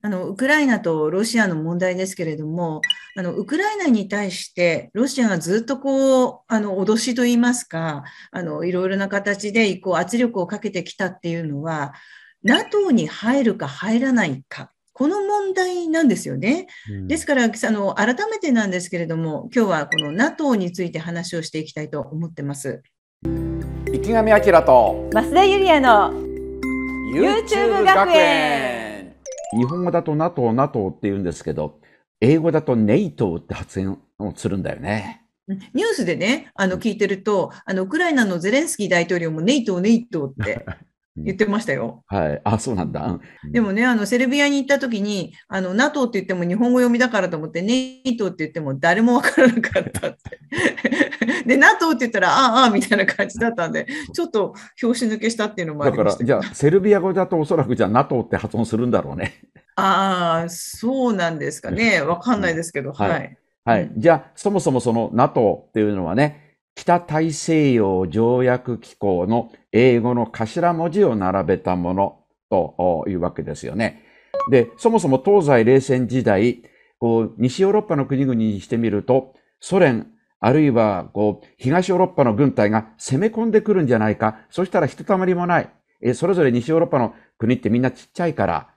あのウクライナとロシアの問題ですけれども、あのウクライナに対してロシアがずっとこうあの脅しといいますか、あのいろいろな形でこう圧力をかけてきたっていうのは、NATO に入るか入らないか。この問題なんですよね。ですから、あの改めてなんですけれども、今日はこの NATO について話をしていきたいと思ってます。池上彰と増田ユリアの YouTube 学園。日本語だと NATO、NATO って言うんですけど、英語だとネイトって発言をするんだよね。ニュースでね、あの聞いてると、あのウクライナのゼレンスキー大統領もネイト、ネイトって 言ってましたよ。はい。あ、そうなんだ。でもね、あの、セルビアに行った時に、あの、NATO って言っても日本語読みだからと思って、NATO って言っても誰もわからなかったって。で、NATO って言ったら、ああ、ああ、みたいな感じだったんで、ちょっと表紙抜けしたっていうのもありまだから、じゃあ、セルビア語だとおそらく、じゃあ、NATO って発音するんだろうね。ああ、そうなんですかね。わかんないですけど、はい。はい。じゃあ、そもそもその NATO っていうのはね、北大西洋条約機構の英語の頭文字を並べたものというわけですよね。で、そもそも東西冷戦時代、こう西ヨーロッパの国々にしてみると、ソ連、あるいはこう東ヨーロッパの軍隊が攻め込んでくるんじゃないか、そしたらひとたまりもない。えそれぞれ西ヨーロッパの国ってみんなちっちゃいから、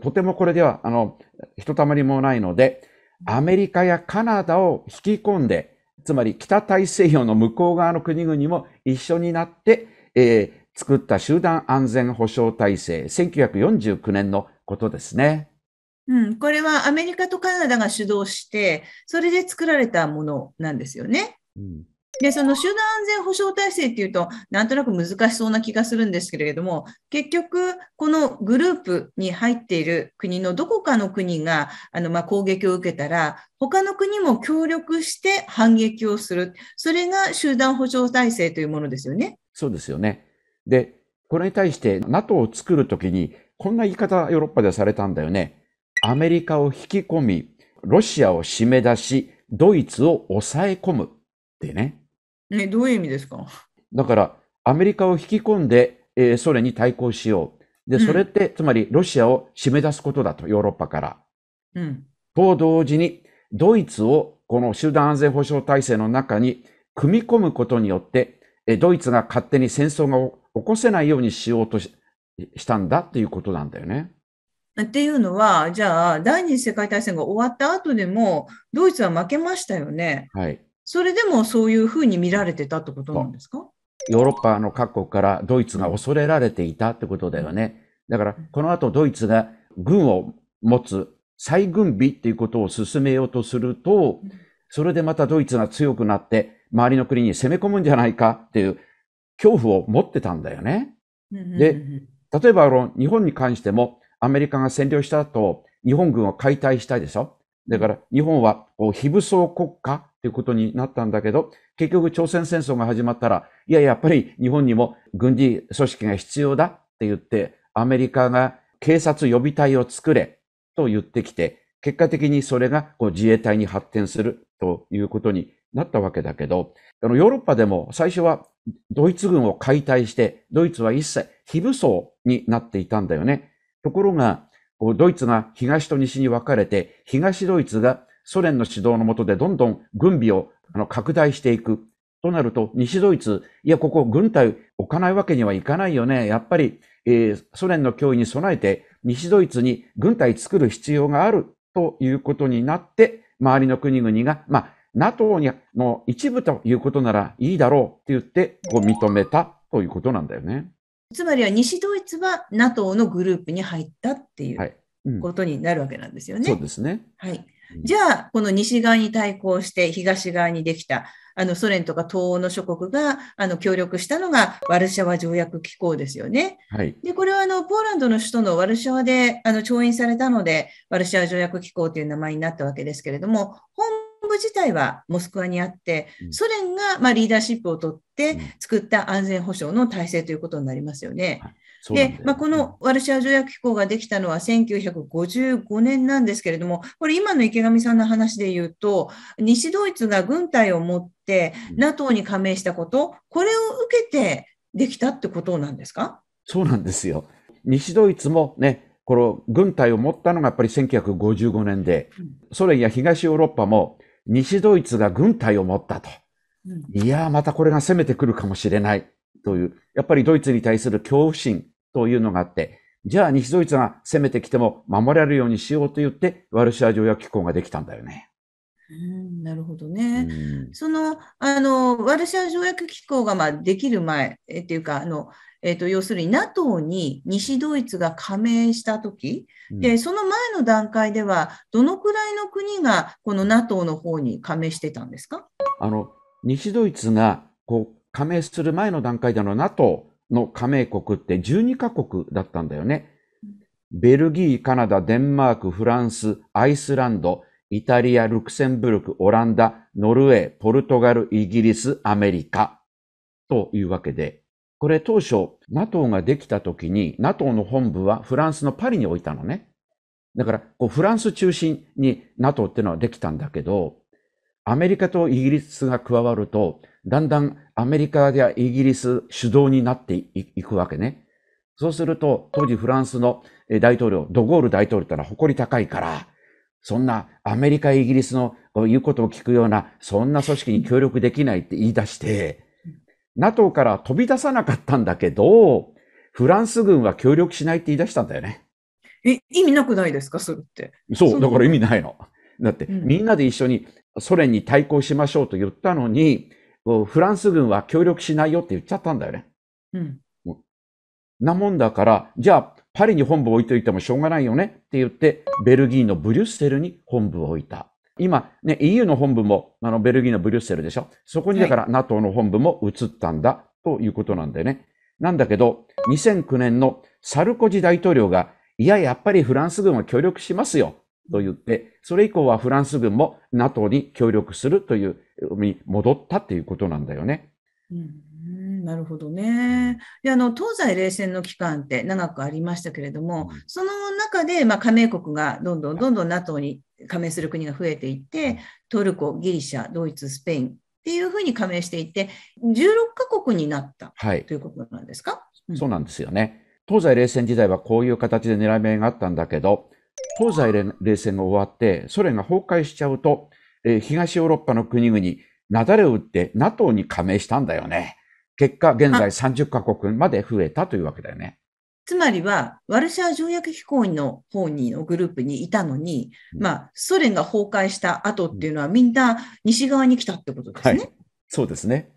とてもこれでは、あの、ひとたまりもないので、アメリカやカナダを引き込んで、つまり北大西洋の向こう側の国々も一緒になって、えー、作った集団安全保障体制、1949年のことですね。うん、これはアメリカとカナダが主導して、それで作られたものなんですよね。うんで、その集団安全保障体制っていうと、なんとなく難しそうな気がするんですけれども、結局、このグループに入っている国のどこかの国が、あの、ま、攻撃を受けたら、他の国も協力して反撃をする。それが集団保障体制というものですよね。そうですよね。で、これに対して NATO を作るときに、こんな言い方ヨーロッパではされたんだよね。アメリカを引き込み、ロシアを締め出し、ドイツを抑え込むってね。え、どういう意味ですかだから、アメリカを引き込んで、えー、ソ連に対抗しよう。で、それって、うん、つまりロシアを締め出すことだと、ヨーロッパから。うん。と同時に、ドイツをこの集団安全保障体制の中に組み込むことによって、えドイツが勝手に戦争が起こせないようにしようとしたんだっていうことなんだよね。っていうのは、じゃあ、第二次世界大戦が終わった後でも、ドイツは負けましたよね。はい。それでもそういうふうに見られてたってことなんですかヨーロッパの各国からドイツが恐れられていたってことだよね。だから、この後ドイツが軍を持つ再軍備っていうことを進めようとすると、それでまたドイツが強くなって、周りの国に攻め込むんじゃないかっていう恐怖を持ってたんだよね。で、例えばあの日本に関しても、アメリカが占領した後、日本軍を解体したいでしょ。だから日本はこう非武装国家ということになったんだけど、結局朝鮮戦争が始まったら、いややっぱり日本にも軍事組織が必要だって言って、アメリカが警察予備隊を作れと言ってきて、結果的にそれがこう自衛隊に発展するということになったわけだけど、あのヨーロッパでも最初はドイツ軍を解体して、ドイツは一切非武装になっていたんだよね。ところが、ドイツが東と西に分かれて、東ドイツがソ連の指導の下でどんどん軍備を拡大していく。となると、西ドイツ、いや、ここ軍隊置かないわけにはいかないよね。やっぱり、えー、ソ連の脅威に備えて、西ドイツに軍隊作る必要があるということになって、周りの国々が、まあ、NATO の一部ということならいいだろうって言って、こう認めたということなんだよね。つまりは西ドイツは NATO のグループに入ったっていうことになるわけなんですよね。はいうん、そうですね、はい、じゃあ、この西側に対抗して東側にできたあのソ連とか東欧の諸国があの協力したのがワルシャワ条約機構ですよね。はい、でこれはあのポーランドの首都のワルシャワであの調印されたのでワルシャワ条約機構という名前になったわけですけれども本部自体はモスクワにあって、ソ連がまリーダーシップを取って作った安全保障の体制ということになりますよね。で、まあ、このワルシャワ条約機構ができたのは1955年なんですけれども、これ今の池上さんの話で言うと、西ドイツが軍隊を持って NATO に加盟したこと、これを受けてできたってことなんですかそうなんですよ。西ドイツもね、この軍隊を持ったのがやっぱり1955年で、ソ連や東ヨーロッパも西ドイツが軍隊を持ったと。いやまたこれが攻めてくるかもしれないという、やっぱりドイツに対する恐怖心というのがあって、じゃあ西ドイツが攻めてきても守られるようにしようと言って、ワルシャ条約機構ができたんだよね。うん、なるほどね。うん、そのあのワルシャ条約機構がまあできる前っていうかあのえー、と、要するに NATO に西ドイツが加盟した時、うん、その前の段階では、どのくらいの国がこの NATO の方に加盟してたんですかあの、西ドイツがこう加盟する前の段階での NATO の加盟国って12カ国だったんだよね。ベルギー、カナダ、デンマーク、フランス、アイスランド、イタリア、ルクセンブルク、オランダ、ノルウェー、ポルトガル、イギリス、アメリカというわけで、これ当初、NATO ができた時に、NATO の本部はフランスのパリに置いたのね。だから、こうフランス中心に NATO っていうのはできたんだけど、アメリカとイギリスが加わると、だんだんアメリカやイギリス主導になっていくわけね。そうすると、当時フランスの大統領、ドゴール大統領ってのは誇り高いから、そんなアメリカ、イギリスの言うことを聞くような、そんな組織に協力できないって言い出して、NATO から飛び出さなかったんだけど、フランス軍は協力しないって言い出したんだよね。え、意味なくないですか、それって。そう、だから意味ないの。だって、うん、みんなで一緒にソ連に対抗しましょうと言ったのに、フランス軍は協力しないよって言っちゃったんだよね。うん。なもんだから、じゃあ、パリに本部を置いといてもしょうがないよねって言って、ベルギーのブリュッセルに本部を置いた。今、ね、EU の本部も、あの、ベルギーのブリュッセルでしょ。そこにだから NATO の本部も移ったんだということなんだよね。なんだけど、2009年のサルコジ大統領が、いや、やっぱりフランス軍は協力しますよと言って、それ以降はフランス軍も NATO に協力するという、に戻ったっていうことなんだよね。うんなるほどねであの東西冷戦の期間って長くありましたけれども、その中で、まあ、加盟国がどんどんどんどん NATO に加盟する国が増えていって、トルコ、ギリシャ、ドイツ、スペインっていうふうに加盟していて、16カ国になった、はい、ということなんですか、うん、そうなんですよね。東西冷戦時代はこういう形で狙い目があったんだけど、東西冷戦が終わってソ連が崩壊しちゃうと、えー、東ヨーロッパの国々、なだれを打って NATO に加盟したんだよね。結果、現在30カ国まで増えたというわけだよね。つまりは、ワルシャワ条約機構の方にのグループにいたのに、まあ、ソ連が崩壊した後っていうのは、みんな西側に来たってことですね。はい、そうですね。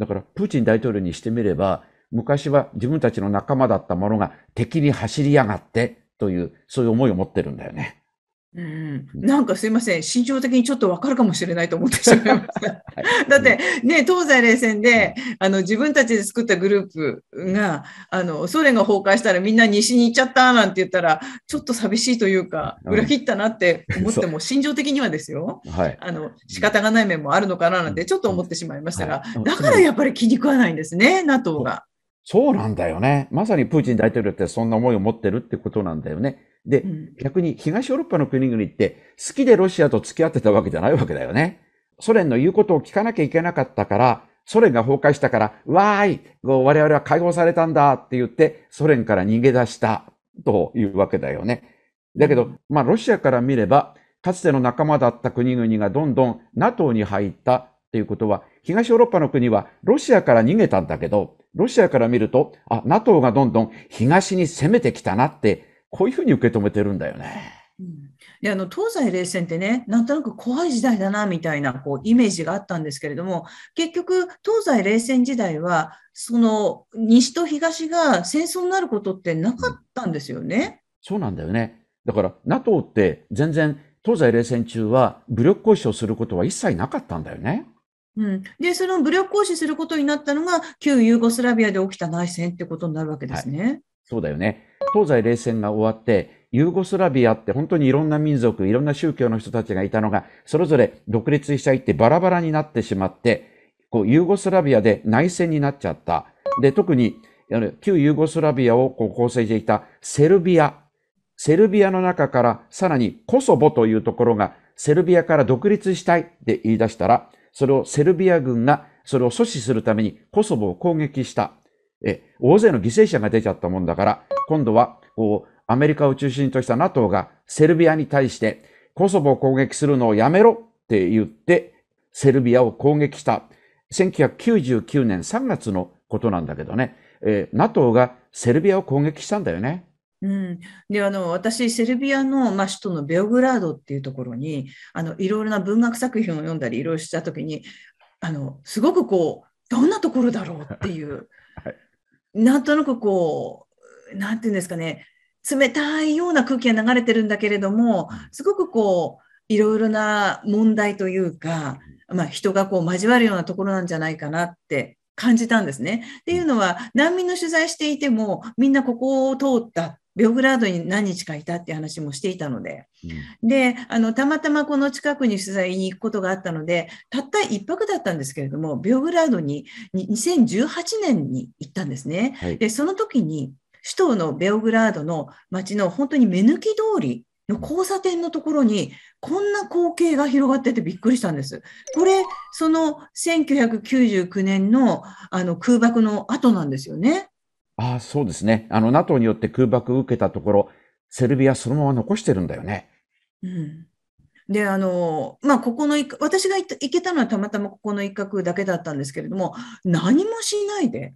だから、プーチン大統領にしてみれば、昔は自分たちの仲間だったものが敵に走りやがってという、そういう思いを持ってるんだよね。うん、なんかすいません、心情的にちょっとわかるかもしれないと思ってしまいました。だって、ね、東西冷戦で、あの、自分たちで作ったグループが、あの、ソ連が崩壊したらみんな西に行っちゃったなんて言ったら、ちょっと寂しいというか、裏切ったなって思っても、心情的にはですよ、はい、あの、仕方がない面もあるのかななんてちょっと思ってしまいましたが、だからやっぱり気に食わないんですね、NATO が。そうなんだよね。まさにプーチン大統領ってそんな思いを持ってるってことなんだよね。で、うん、逆に東ヨーロッパの国々って好きでロシアと付き合ってたわけじゃないわけだよね。ソ連の言うことを聞かなきゃいけなかったから、ソ連が崩壊したから、わーい、我々は解放されたんだって言って、ソ連から逃げ出したというわけだよね。だけど、まあ、ロシアから見れば、かつての仲間だった国々がどんどん NATO に入ったっていうことは、東ヨーロッパの国はロシアから逃げたんだけど、ロシアから見ると、あ、NATO がどんどん東に攻めてきたなって、こういうふうに受け止めてるんだよね。うん、であの東西冷戦ってね、なんとなく怖い時代だなみたいなこうイメージがあったんですけれども、結局、東西冷戦時代は、その西と東が戦争になることってなかったんですよね。そうなんだよね。だから NATO って全然東西冷戦中は武力行使をすることは一切なかったんだよね。うん、で、その武力行使することになったのが、旧ユーゴスラビアで起きた内戦ってことになるわけですね。はい、そうだよね。東西冷戦が終わって、ユーゴスラビアって本当にいろんな民族、いろんな宗教の人たちがいたのが、それぞれ独立したいってバラバラになってしまって、こうユーゴスラビアで内戦になっちゃった。で、特に、旧ユーゴスラビアをこう構成していたセルビア。セルビアの中から、さらにコソボというところが、セルビアから独立したいって言い出したら、それをセルビア軍がそれを阻止するためにコソボを攻撃した。え、大勢の犠牲者が出ちゃったもんだから、今度は、こう、アメリカを中心とした NATO がセルビアに対してコソボを攻撃するのをやめろって言ってセルビアを攻撃した。1999年3月のことなんだけどね、えー、NATO がセルビアを攻撃したんだよね。うん、であの私セルビアの、まあ、首都のベオグラードっていうところにあのいろいろな文学作品を読んだりいろいろした時にあのすごくこうどんなところだろうっていう、はい、なんとなくこうんていうんですかね冷たいような空気が流れてるんだけれどもすごくこういろいろな問題というか、まあ、人がこう交わるようなところなんじゃないかなって感じたんですね。っていうのは難民の取材していてもみんなここを通ったベオグラードに何日かいたって話もしていたので、うん、であのたまたまこの近くに取材に行くことがあったのでたった1泊だったんですけれどもベオグラードに2018年に行ったんですね。はい、でその時に首都のベオグラードの街の本当に目抜き通りの交差点のところにこんな光景が広がっててびっくりしたんです。これ、その1999年のあの空爆の後なんですよね。ああ、そうですね。あの、NATO によって空爆を受けたところ、セルビアそのまま残してるんだよね。うん。で、あの、まあ、ここの、私が行けたのはたまたまここの一角だけだったんですけれども、何もしないで、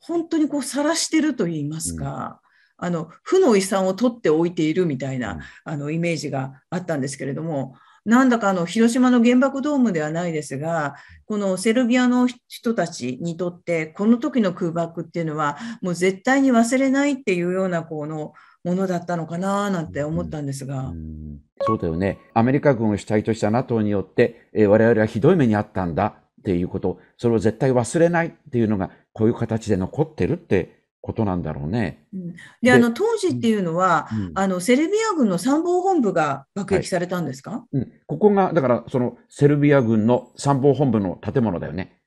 本当にこう、晒してると言いますか、うん、あの、負の遺産を取っておいているみたいな、あの、イメージがあったんですけれども、なんだかあの広島の原爆ドームではないですが、このセルビアの人たちにとって、この時の空爆っていうのは、もう絶対に忘れないっていうようなこのものだったのかななんて思ったんですが。うんそうだよね。アメリカ軍を主体とした NATO によって、え我々はひどい目にあったんだっていうこと、それを絶対忘れないっていうのが、こういう形で残ってるってことなんだろうね。うん、であの当時っていうのは、うん、あのセルビア軍の参謀本部が爆撃されたんですか、はい、うん、ここがだからそのセルビア軍の参謀本部の建物だよね。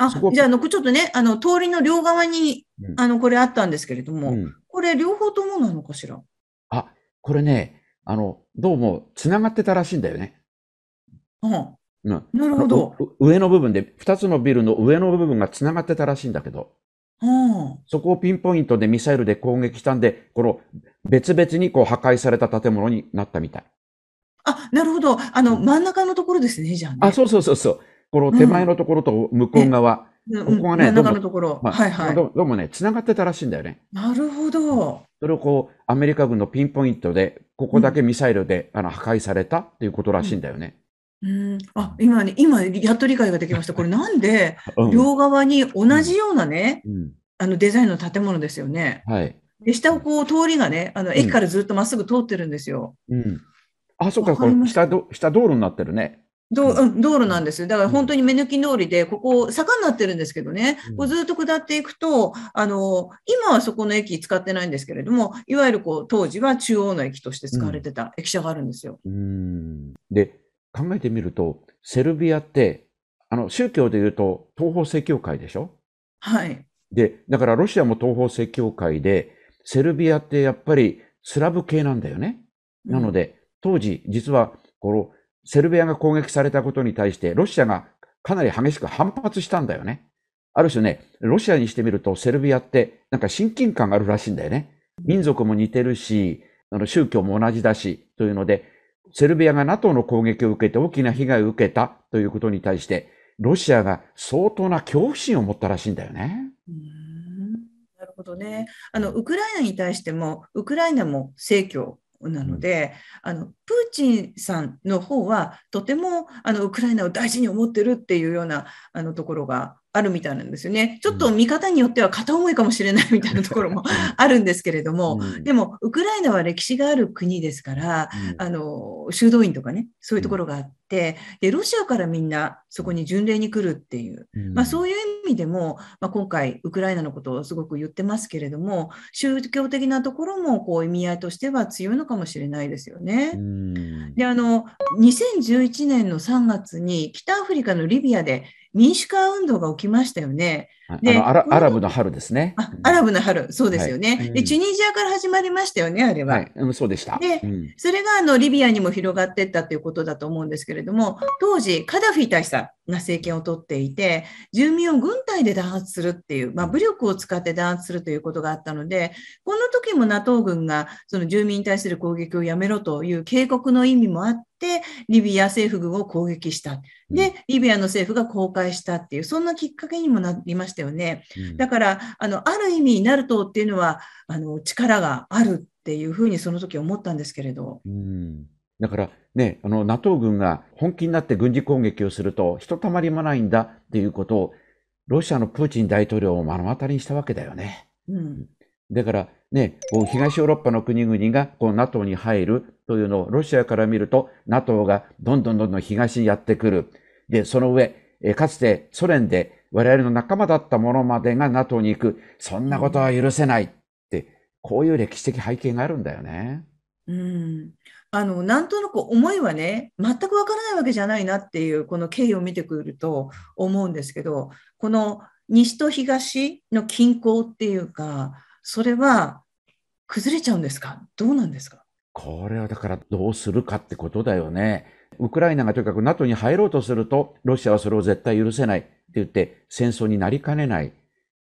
あじゃあのちょっとねあの通りの両側に、うん、あのこれあったんですけれども、これ両方ともなのかしらあこれねあのどうもつながってたらしいんだよね。うん、うん、なるほど上の部分で2つのビルの上の部分がつながってたらしいんだけど。うんそこをピンポイントでミサイルで攻撃したんで、この別々にこう破壊された建物になったみたい。あ、なるほど。あの、真ん中のところですね、じゃあね。あ、そうそうそうそう。この手前のところと向こう側。うん、ここがね、真ん中のところ。まあ、はいはい。どうもね、繋がってたらしいんだよね。なるほど。それをこう、アメリカ軍のピンポイントで、ここだけミサイルで、あの破壊されたっていうことらしいんだよね。うんあ今ね、今やっと理解ができました。これなんで 両側に同じようなね、うん、あのデザインの建物ですよね。はい。で、下をこう通りがね、あの駅からずっとまっすぐ通ってるんですよ。うん。あ、そっか、これ下下道路になってるね。どうん、道路なんです。だから本当に目抜き通りで、ここ、坂になってるんですけどね、こうずっと下っていくと、あの、今はそこの駅使ってないんですけれども、いわゆるこう、当時は中央の駅として使われてた駅舎があるんですよ。うん。で、考えてみると、セルビアって、あの、宗教で言うと、東方正教会でしょはい。で、だからロシアも東方正教会で、セルビアってやっぱりスラブ系なんだよね。なので、当時、実は、この、セルビアが攻撃されたことに対して、ロシアがかなり激しく反発したんだよね。ある種ね、ロシアにしてみると、セルビアって、なんか親近感があるらしいんだよね。民族も似てるし、あの宗教も同じだし、というので、セルビアが NATO の攻撃を受けて大きな被害を受けたということに対して、ロシアが相当な恐怖心を持ったらしいんだよね。なるほどね。あのウクライナに対しても、ウクライナも正教なので、うん、あのプーチンさんの方はとてもあのウクライナを大事に思ってるっていうようなあのところがあるみたいなんですよね。ちょっと見方によっては片思いかもしれないみたいなところも あるんですけれども、うん、でもウクライナは歴史がある国ですから、うん、あの修道院とかねそういうところがあって、でロシアからみんなそこに巡礼に来るっていう、うん、まあ、そういう意味でも、まあ、今回ウクライナのことをすごく言ってますけれども宗教的なところもこう意味合いとしては強いのかもしれないですよね。であの2011年の3月に北アフリカのリビアで民主化運動が起きましたよね。でアラアラブの春ですね。アラブの春、そうですよね、はい、で。チュニジアから始まりましたよね、あれは。はい、うん、そうでした。で、うん、それがあのリビアにも広がっていったということだと思うんですけれども、当時、カダフィ大佐が政権を取っていて、住民を軍隊で弾圧するっていう、まあ、武力を使って弾圧するということがあったので、この時も NATO 軍がその住民に対する攻撃をやめろという警告の意味もあっ、リビア政府軍を攻撃した。で、リビアの政府が公開したっていう、そんなきっかけにもなりましたよね。だから、あの、ある意味、ナルトっていうのは、あの、力があるっていうふうにその時思ったんですけれど。うんだから、ね、あの、NATO 軍が本気になって軍事攻撃をすると、ひとたまりもないんだっていうことを、ロシアのプーチン大統領を目の当たりにしたわけだよね。うん、だからね、こう東ヨーロッパの国々がこう NATO に入るというのをロシアから見ると NATO がどんどんどんどん東にやってくる。で、その上、えかつてソ連で我々の仲間だったものまでが NATO に行く。そんなことは許せないって、こういう歴史的背景があるんだよね。うん、あのなんとなく思いはね全くわからないわけじゃないなっていうこの経緯を見てくると思うんですけどこの西と東の均衡っていうかそれは崩れちゃうんですかどうなんですかこれはだからどうするかってことだよね。ウクライナがとにかく NATO に入ろうとすると、ロシアはそれを絶対許せないって言って戦争になりかねない。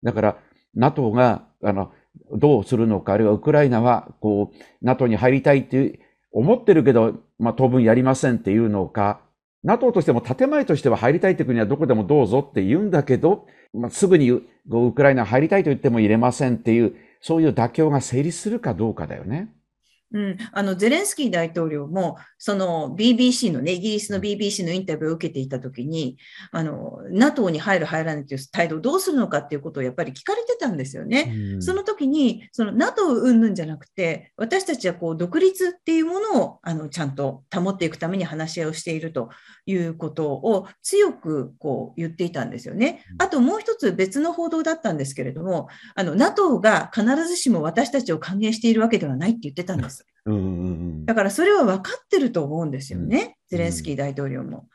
だから NATO があのどうするのか、あるいはウクライナはこう NATO に入りたいって思ってるけど、まあ、当分やりませんっていうのか、NATO としても建前としては入りたいって国はどこでもどうぞって言うんだけど、まあ、すぐにウクライナ入りたいと言っても入れませんっていうそういう妥協が成立するかどうかだよね。うん、あのゼレンスキー大統領も、その BBC のね、イギリスの BBC のインタビューを受けていたときにあの、NATO に入る、入らないという態度をどうするのかっていうことをやっぱり聞かれてたんですよね。うん、その時に、その NATO うんぬんじゃなくて、私たちはこう独立っていうものをあのちゃんと保っていくために話し合いをしているということを強くこう言っていたんですよね。あともう一つ別の報道だったんですけれども、あの NATO が必ずしも私たちを歓迎しているわけではないって言ってたんです。。だからそれは分かってると思うんですよね、ゼレンスキー大統領も。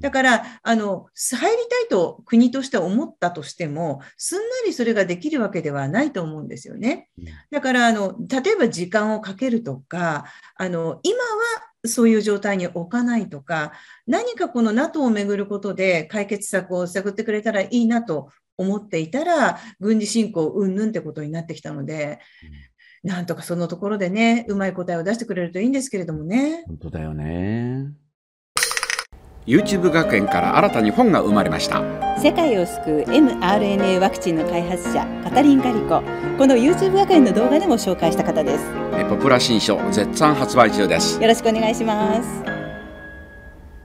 だからあの、入りたいと国として思ったとしても、すんなりそれができるわけではないと思うんですよね。だからあの、例えば時間をかけるとか、あの今はそういう状態に置かないとか、何かこの NATO をめぐることで解決策を探ってくれたらいいなと思っていたら、軍事侵攻うんぬんってことになってきたので、なんとかそのところでね、うまい答えを出してくれるといいんですけれどもね。本当だよね。YouTube 学園から新たに本が生まれました世界を救う mRNA ワクチンの開発者カタリン・ガリコこの YouTube 学園の動画でも紹介した方ですポプラ新書絶賛発売中ですよろしくお願いします